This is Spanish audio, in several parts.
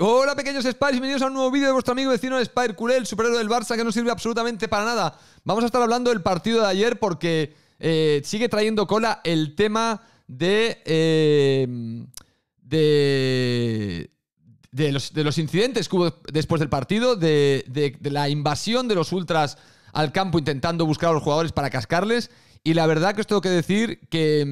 Hola pequeños Spires, bienvenidos a un nuevo vídeo de vuestro amigo vecino Spire Culé, el superhéroe del Barça que no sirve absolutamente para nada. Vamos a estar hablando del partido de ayer porque eh, sigue trayendo cola el tema de... Eh, de... De los, incidentes que hubo después del partido, de, la invasión de los ultras al campo intentando buscar a los jugadores para cascarles. Y la verdad que os tengo que decir que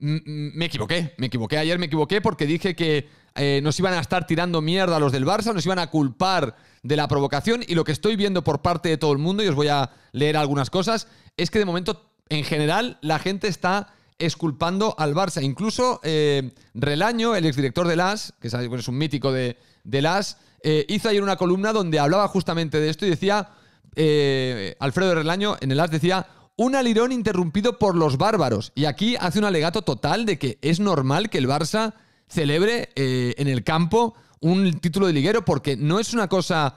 mm, mm, me equivoqué, me equivoqué ayer, me equivoqué porque dije que eh, nos iban a estar tirando mierda a los del Barça, nos iban a culpar de la provocación y lo que estoy viendo por parte de todo el mundo, y os voy a leer algunas cosas, es que de momento, en general, la gente está esculpando al Barça. Incluso eh, Relaño, el exdirector de LAS, que es un mítico de, LAS, eh, hizo ayer una columna donde hablaba justamente de esto y decía, eh, Alfredo Relaño en el LAS decía, un alirón interrumpido por los bárbaros. Y aquí hace un alegato total de que es normal que el Barça celebre eh, en el campo un título de liguero, porque no es una cosa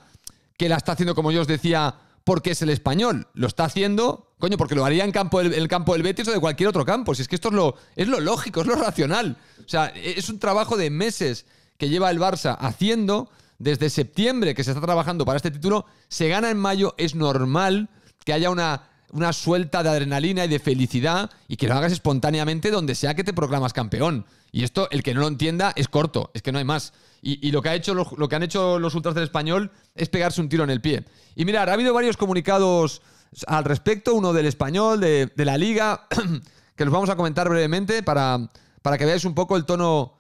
que la está haciendo, como yo os decía, porque es el español. Lo está haciendo, coño, porque lo haría en, campo, el, el campo del Betis o de cualquier otro campo. Si es que esto es lo, es lo lógico, es lo racional. O sea, e, es un trabajo de meses que lleva el Barça haciendo. Desde septiembre que se está trabajando para este título, se gana en mayo, es normal que haya una una suelta de adrenalina y de felicidad y que lo hagas espontáneamente donde sea que te proclamas campeón. Y esto, el que no lo entienda, es corto, es que no hay más. Y, lo, que ha hecho, lo, que han hecho los ultras del español es pegarse un tiro en el pie. Y mirar, ha habido varios comunicados al respecto, uno del español, de, la liga, que los vamos a comentar brevemente para, para que veáis un poco el tono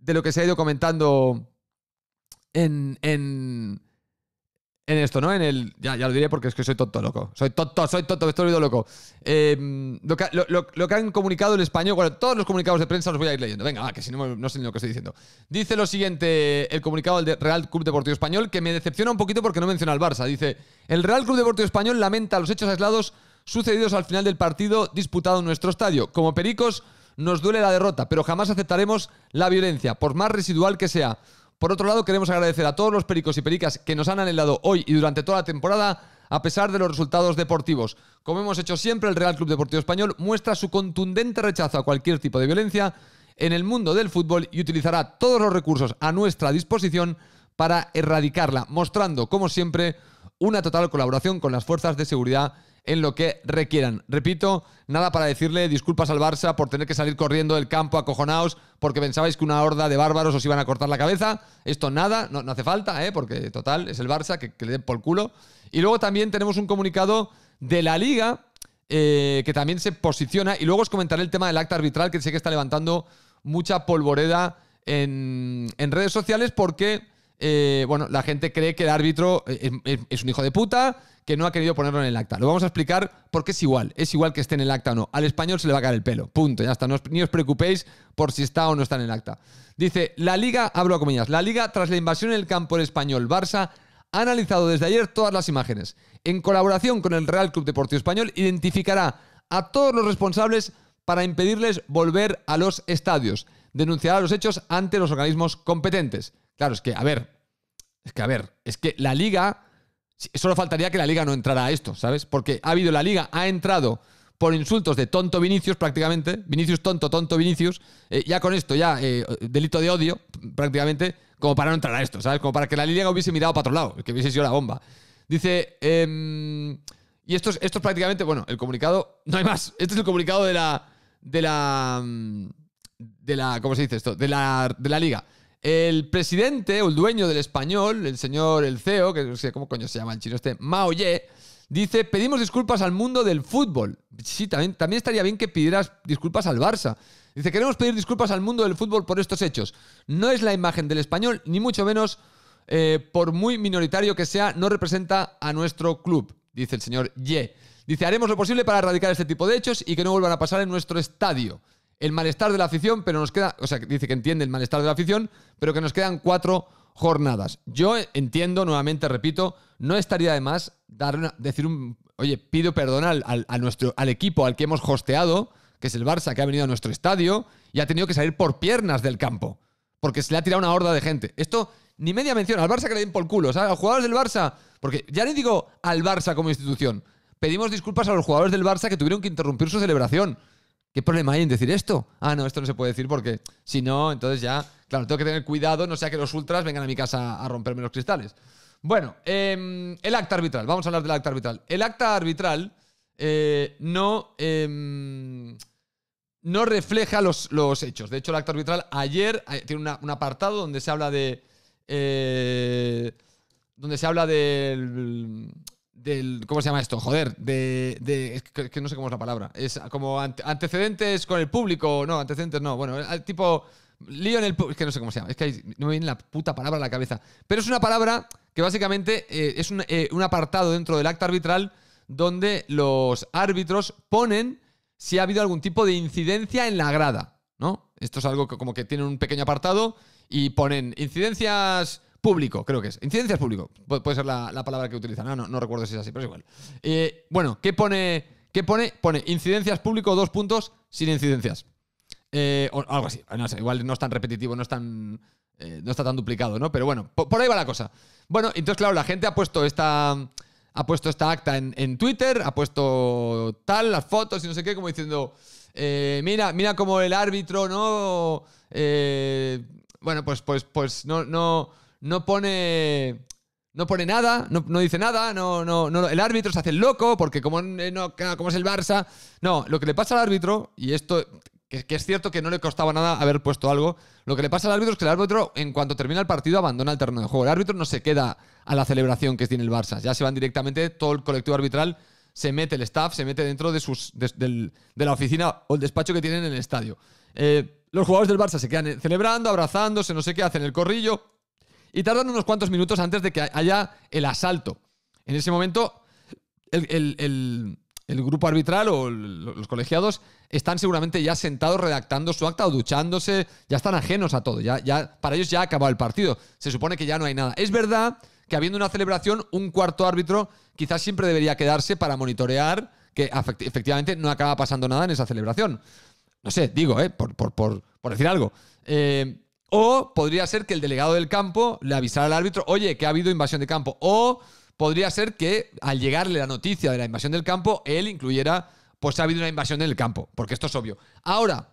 de lo que se ha ido comentando en, en en esto, ¿no? En el. Ya, lo diré porque es que soy tonto, loco. Soy tonto, soy tonto, estoy loco. Em, lo, que, que, han comunicado el español, bueno, todos los comunicados de prensa los voy a ir leyendo. Venga, va, que si no, no sé ni lo que estoy diciendo. Dice lo siguiente el comunicado del Real Club Deportivo Español, que me decepciona un poquito porque no menciona al Barça. Dice: El Real Club Deportivo Español lamenta los hechos aislados sucedidos al final del partido disputado en nuestro estadio. Como pericos, nos duele la derrota, pero jamás aceptaremos la violencia, por más residual que sea. Por otro lado, queremos agradecer a todos los pericos y pericas que nos han anhelado hoy y durante toda la temporada a pesar de los resultados deportivos. Como hemos hecho siempre, el Real Club Deportivo Español muestra su contundente rechazo a cualquier tipo de violencia en el mundo del fútbol y utilizará todos los recursos a nuestra disposición para erradicarla, mostrando, como siempre, una total colaboración con las fuerzas de seguridad en lo que requieran. Repito, nada para decirle disculpas al Barça por tener que salir corriendo del campo acojonados porque pensabais que una horda de bárbaros os iban a cortar la cabeza. Esto nada, no, hace falta, ¿eh? porque total, es el Barça, que, le den por culo. Y luego también tenemos un comunicado de la Liga eh, que también se posiciona. Y luego os comentaré el tema del acta arbitral que sé que está levantando mucha polvoreda en, en redes sociales porque eh, bueno, la gente cree que el árbitro eh, es, un hijo de puta que no ha querido ponerlo en el acta. Lo vamos a explicar porque es igual, es igual que esté en el acta o no. Al español se le va a caer el pelo, punto, ya está. No ni os preocupéis por si está o no está en el acta. Dice, la liga, hablo a comillas, la liga tras la invasión en el campo del español Barça ha analizado desde ayer todas las imágenes. En colaboración con el Real Club Deportivo Español, identificará a todos los responsables para impedirles volver a los estadios denunciará los hechos ante los organismos competentes. Claro, es que, a ver, es que, a ver, es que la liga, solo faltaría que la liga no entrara a esto, ¿sabes? Porque ha habido, la liga ha entrado por insultos de tonto Vinicius prácticamente, Vinicius tonto, tonto Vinicius, eh, ya con esto, ya eh, delito de odio prácticamente, como para no entrar a esto, ¿sabes? Como para que la liga hubiese mirado para otro lado, que hubiese sido la bomba. Dice, em, y esto es, esto prácticamente, bueno, el comunicado, no hay más, este es el comunicado de la... De la em, de la, ¿cómo se dice esto? De la, de la liga. El presidente o el dueño del español, el señor, el CEO, que no sé cómo coño se llama el chino este, Mao Ye, dice, pedimos disculpas al mundo del fútbol. Sí, también, también estaría bien que pidieras disculpas al Barça. Dice, queremos pedir disculpas al mundo del fútbol por estos hechos. No es la imagen del español, ni mucho menos, eh, por muy minoritario que sea, no representa a nuestro club, dice el señor Ye. Dice, haremos lo posible para erradicar este tipo de hechos y que no vuelvan a pasar en nuestro estadio el malestar de la afición, pero nos queda, o sea, dice que entiende el malestar de la afición, pero que nos quedan cuatro jornadas. Yo entiendo, nuevamente repito, no estaría de más dar una, decir un, oye, pido perdón al, al equipo al que hemos hosteado, que es el Barça, que ha venido a nuestro estadio y ha tenido que salir por piernas del campo, porque se le ha tirado una horda de gente. Esto ni media mención, al Barça que le den por culo, ¿sabes? A los jugadores del Barça, porque ya le digo al Barça como institución, pedimos disculpas a los jugadores del Barça que tuvieron que interrumpir su celebración. ¿Qué problema hay en decir esto? Ah, no, esto no se puede decir porque si no, entonces ya, claro, tengo que tener cuidado, no sea que los ultras vengan a mi casa a romperme los cristales. Bueno, em, el acta arbitral, vamos a hablar del acta arbitral. El acta arbitral eh, no, em, no refleja los, hechos. De hecho, el acta arbitral ayer eh, tiene un apartado donde se habla de eh, donde se habla del ¿Cómo se llama esto? Joder, de. es que, no sé cómo es la palabra. Es como antecedentes con el público. No, antecedentes no. Bueno, tipo. Lío en el público. Es que no sé cómo se llama. Es que no me viene la puta palabra a la cabeza. Pero es una palabra que básicamente eh, es eh, un, apartado dentro del acta arbitral donde los árbitros ponen si ha habido algún tipo de incidencia en la grada, ¿no? Esto es algo que como que tienen un pequeño apartado y ponen incidencias público, creo que es. Incidencias público. puede ser la, palabra que utilizan. No, no, recuerdo si es así, pero es igual. Eh, bueno, ¿qué pone? ¿Qué pone? Pone incidencias público, dos puntos, sin incidencias. Eh, o algo así. igual no es tan repetitivo, no es tan. Eh, no está tan duplicado, ¿no? Pero bueno, por, ahí va la cosa. Bueno, entonces, claro, la gente ha puesto esta. Ha puesto esta acta en, Twitter, ha puesto tal, las fotos y no sé qué, como diciendo. mira, mira como el árbitro, ¿no? bueno, pues, pues, pues no, no no pone. No pone nada, no, no dice nada, no, no, no, el árbitro se hace el loco, porque como, eh, no, como es el Barça. No, lo que le pasa al árbitro, y esto que, es cierto que no le costaba nada haber puesto algo. Lo que le pasa al árbitro es que el árbitro, en cuanto termina el partido, abandona el terreno de juego. El árbitro no se queda a la celebración que tiene el Barça. Ya se van directamente, todo el colectivo arbitral se mete, el staff se mete dentro de, sus, de, la oficina o el despacho que tienen en el estadio. Eh, los jugadores del Barça se quedan eh, celebrando, abrazándose, no sé qué, hacen el corrillo. Y tardan unos cuantos minutos antes de que haya el asalto. En ese momento, el, grupo arbitral o los colegiados están seguramente ya sentados redactando su acta o duchándose, ya están ajenos a todo, ya, ya, para ellos ya ha acabado el partido, se supone que ya no hay nada. Es verdad que habiendo una celebración, un cuarto árbitro quizás siempre debería quedarse para monitorear que efectivamente no acaba pasando nada en esa celebración. No sé, digo, ¿eh? por, por, por, decir algo. Eh, o podría ser que el delegado del campo le avisara al árbitro, oye, que ha habido invasión de campo. O podría ser que al llegarle la noticia de la invasión del campo, él incluyera, pues ha habido una invasión en el campo, porque esto es obvio. Ahora,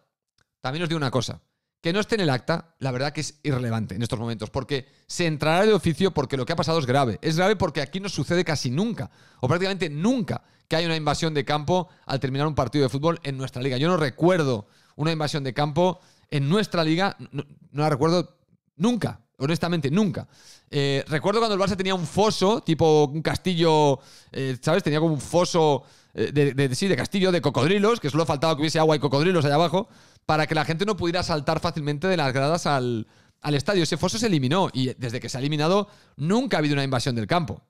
también os digo una cosa, que no esté en el acta, la verdad que es irrelevante en estos momentos, porque se entrará de oficio porque lo que ha pasado es grave. Es grave porque aquí no sucede casi nunca, o prácticamente nunca, que haya una invasión de campo al terminar un partido de fútbol en nuestra liga. Yo no recuerdo una invasión de campo en nuestra liga, no, la recuerdo nunca, honestamente, nunca. Eh, recuerdo cuando el Barça tenía un foso, tipo un castillo, eh, ¿sabes? Tenía como un foso eh, de, sí, de castillo de cocodrilos, que solo faltaba que hubiese agua y cocodrilos allá abajo, para que la gente no pudiera saltar fácilmente de las gradas al, estadio. Ese foso se eliminó y desde que se ha eliminado nunca ha habido una invasión del campo.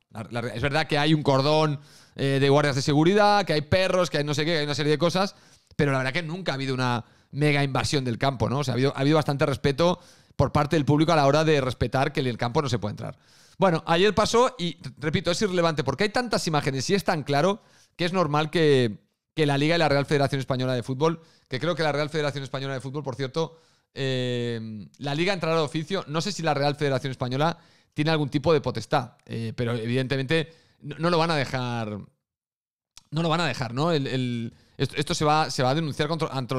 es verdad que hay un cordón de guardias de seguridad, que hay perros, que hay no sé qué, que hay una serie de cosas, pero la verdad que nunca ha habido una mega invasión del campo, ¿no? O sea, ha habido, bastante respeto por parte del público a la hora de respetar que el campo no se puede entrar. Bueno, ayer pasó y, repito, es irrelevante porque hay tantas imágenes y es tan claro que es normal que, la Liga y la Real Federación Española de Fútbol, que creo que la Real Federación Española de Fútbol, por cierto, eh, la Liga entrará de oficio. No sé si la Real Federación Española tiene algún tipo de potestad, eh, pero evidentemente no, lo van a dejar. No lo van a dejar, ¿no? el esto, se, va, se va a denunciar,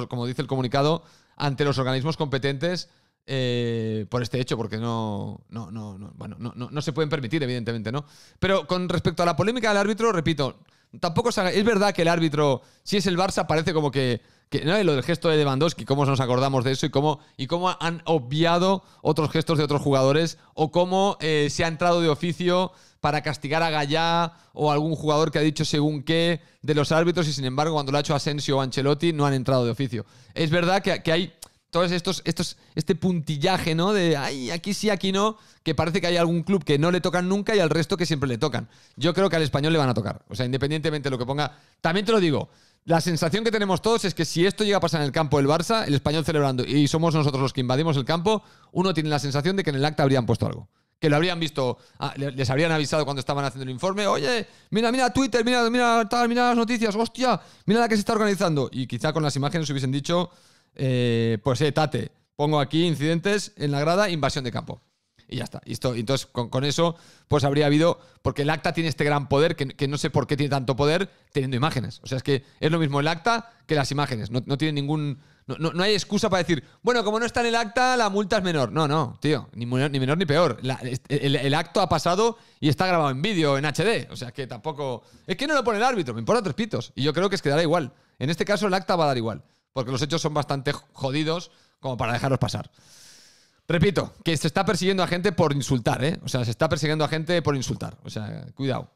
como dice el comunicado, ante los organismos competentes eh, por este hecho, porque no, no, se pueden permitir, evidentemente, ¿no? Pero con respecto a la polémica del árbitro, repito, tampoco es verdad que el árbitro, si es el Barça, parece como que, ¿no? lo del gesto de Lewandowski, cómo nos acordamos de eso y cómo, y cómo han obviado otros gestos de otros jugadores o cómo eh, se ha entrado de oficio para castigar a Gallá o algún jugador que ha dicho según qué de los árbitros y sin embargo cuando lo ha hecho Asensio o Ancelotti no han entrado de oficio. Es verdad que, que hay todos estos, estos, este puntillaje, ¿no? De, ay, aquí sí, aquí no, que parece que hay algún club que no le tocan nunca y al resto que siempre le tocan. Yo creo que al español le van a tocar, o sea, independientemente de lo que ponga. También te lo digo, la sensación que tenemos todos es que si esto llega a pasar en el campo del Barça, el español celebrando y somos nosotros los que invadimos el campo, uno tiene la sensación de que en el acta habrían puesto algo que lo habrían visto, ah, les habrían avisado cuando estaban haciendo el informe, oye, mira, mira Twitter, mira, mira mira las noticias, hostia, mira la que se está organizando. Y quizá con las imágenes hubiesen dicho, eh, pues eh, tate, pongo aquí incidentes en la grada, invasión de campo y ya está. Y esto, entonces, con, eso, pues habría habido. Porque el acta tiene este gran poder, que, no sé por qué tiene tanto poder teniendo imágenes. O sea, es que es lo mismo el acta que las imágenes. No, no tiene ningún. No, hay excusa para decir, bueno, como no está en el acta, la multa es menor. No, no, tío, ni menor ni, menor, ni peor. el, el, acto ha pasado y está grabado en vídeo, en HD. O sea que tampoco. Es que no lo pone el árbitro, me importa tres pitos. Y yo creo que es que dará igual. En este caso, el acta va a dar igual, porque los hechos son bastante jodidos como para dejarlos pasar. Repito, que se está persiguiendo a gente por insultar, ¿eh? O sea, se está persiguiendo a gente por insultar. O sea, cuidado.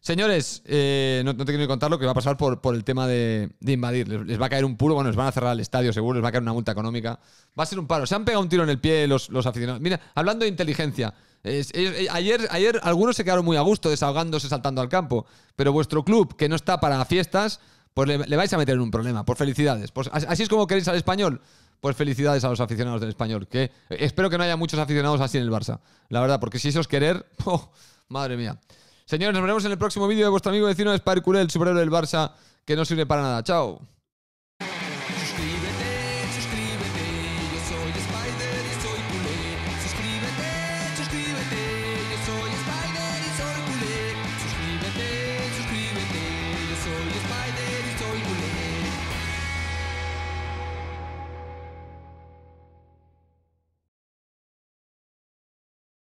Señores, eh, no, tengo te quiero contar lo que va a pasar por, por el tema de, invadir. Les, va a caer un puro, bueno, les van a cerrar el estadio seguro, les va a caer una multa económica. Va a ser un paro. Se han pegado un tiro en el pie los, los aficionados. Mira, hablando de inteligencia, eh, ayer, ayer algunos se quedaron muy a gusto desahogándose, saltando al campo, pero vuestro club, que no está para fiestas, pues le, vais a meter en un problema. Por felicidades. Pues así es como queréis al español pues felicidades a los aficionados del español. Que espero que no haya muchos aficionados así en el Barça. La verdad, porque si eso es querer, oh, madre mía. Señores, nos veremos en el próximo vídeo de vuestro amigo vecino Sparkure, el superhéroe del Barça, que no sirve para nada. Chao.